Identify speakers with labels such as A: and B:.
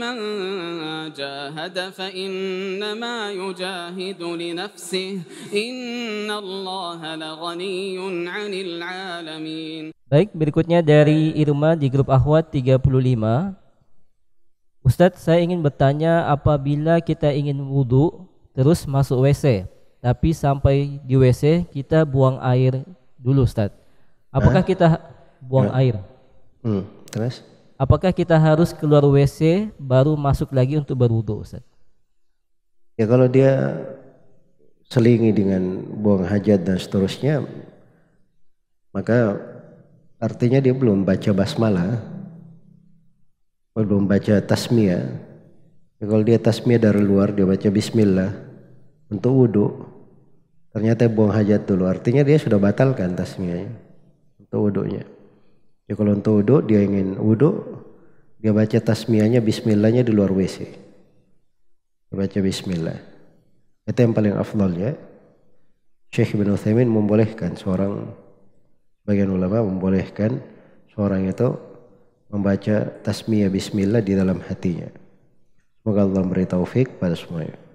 A: من جاهد فإنما يجاهد لنفسه إن الله لغني عن العالمين
B: Baik, berikutnya dari Irma di grup Ahwat 35. Ustadz, saya ingin bertanya apabila kita ingin wudhu terus masuk WC, tapi sampai di WC kita buang air dulu Ustadz. Apakah eh? kita buang eh? air?
C: Hmm. Terus?
B: apakah kita harus keluar WC baru masuk lagi untuk berwudhu? Ustaz?
C: Ya kalau dia selingi dengan buang hajat dan seterusnya maka artinya dia belum baca basmalah belum baca tasmiyah ya, kalau dia tasmiyah dari luar dia baca bismillah untuk wudhu ternyata buang hajat dulu artinya dia sudah batalkan tasmiyahnya untuk wudhunya Ya kalau untuk wudhu dia ingin wudhu dia baca tasmiyahnya bismillahnya di luar WC. Dia baca bismillah. Itu yang paling afdal ya. Syekh bin Uthaimin membolehkan seorang bagian ulama membolehkan seorang itu membaca tasmiyah bismillah di dalam hatinya.
A: Semoga Allah beri taufik pada semuanya.